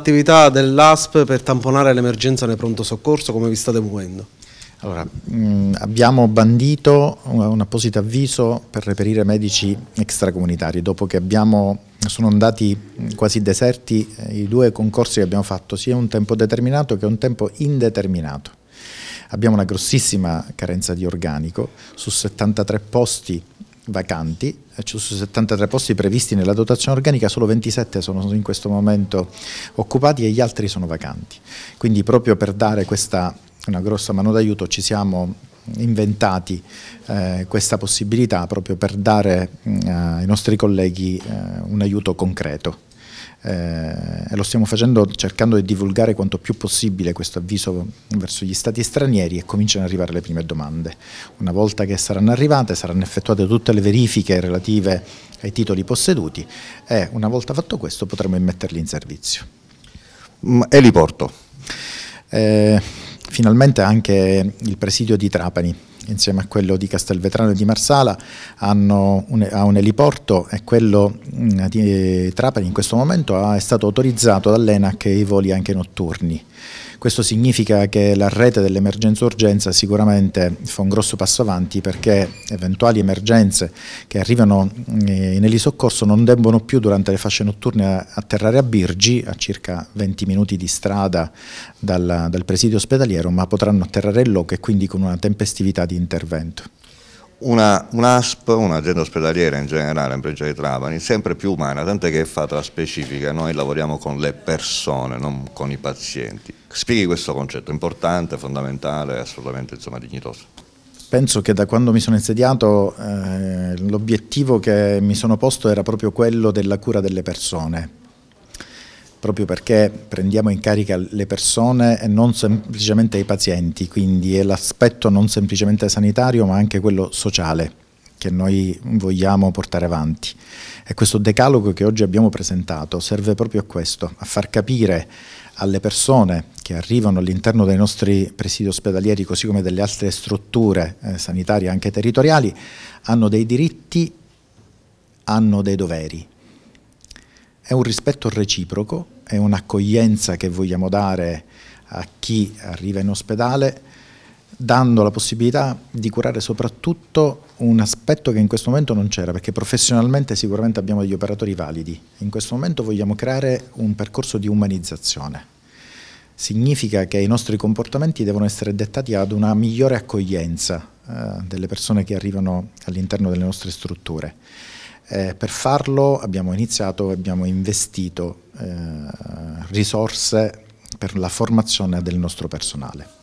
l'attività dell'ASP per tamponare l'emergenza nel pronto soccorso, come vi state muovendo? Allora, mh, abbiamo bandito un, un, apposito avviso per reperire medici extracomunitari, dopo che abbiamo, sono andati quasi deserti eh, i due concorsi che abbiamo fatto, sia un tempo determinato che un tempo indeterminato. Abbiamo una grossissima carenza di organico, su 73 posti vacanti, eh, su 73 posti previsti nella dotazione organica solo 27 sono in questo momento occupati e gli altri sono vacanti. Quindi proprio per dare questa una grossa mano d'aiuto ci siamo inventati eh, questa possibilità proprio per dare eh, ai nostri colleghi eh, un aiuto concreto. Eh, e lo stiamo facendo cercando di divulgare quanto più possibile questo avviso verso gli stati stranieri e cominciano ad arrivare le prime domande. Una volta che saranno arrivate saranno effettuate tutte le verifiche relative ai titoli posseduti e una volta fatto questo potremo immetterli in servizio. Mm, Eliporto. Eh, finalmente anche il presidio di Trapani insieme a quello di Castelvetrano e di Marsala, un, ha un eliporto e quello mm, di eh, Trapani in questo momento è stato autorizzato dall'ENAC i voli anche notturni. Questo significa che la rete dell'emergenza-urgenza sicuramente fa un grosso passo avanti perché eventuali emergenze che arrivano eh, in elisoccorso non debbono più durante le fasce notturne atterrare a Birgi, a circa 20 minuti di strada dal, dal presidio ospedaliero, ma potranno atterrare in loco e quindi con una tempestività di intervento una, un'ASP, un'azienda ospedaliera in generale, in provincia di Trapani, sempre più umana, tant'è che è fatta la specifica, noi lavoriamo con le persone, non con i pazienti. Spieghi questo concetto, importante, fondamentale, assolutamente insomma, dignitoso. Penso che da quando mi sono insediato eh, l'obiettivo che mi sono posto era proprio quello della cura delle persone, proprio perché prendiamo in carica le persone e non semplicemente i pazienti, quindi è l'aspetto non semplicemente sanitario ma anche quello sociale che noi vogliamo portare avanti. E questo decalogo che oggi abbiamo presentato serve proprio a questo, a far capire alle persone che arrivano all'interno dei nostri presidi ospedalieri, così come delle altre strutture eh, sanitarie, anche territoriali, hanno dei diritti, hanno dei doveri è un rispetto reciproco, è un'accoglienza che vogliamo dare a chi arriva in ospedale, dando la possibilità di curare soprattutto un aspetto che in questo momento non c'era, perché professionalmente sicuramente abbiamo degli operatori validi, in questo momento vogliamo creare un percorso di umanizzazione. Significa che i nostri comportamenti devono essere dettati ad una migliore accoglienza eh, delle persone che arrivano all'interno delle nostre strutture eh, per farlo abbiamo iniziato, abbiamo investito eh, risorse per la formazione del nostro personale.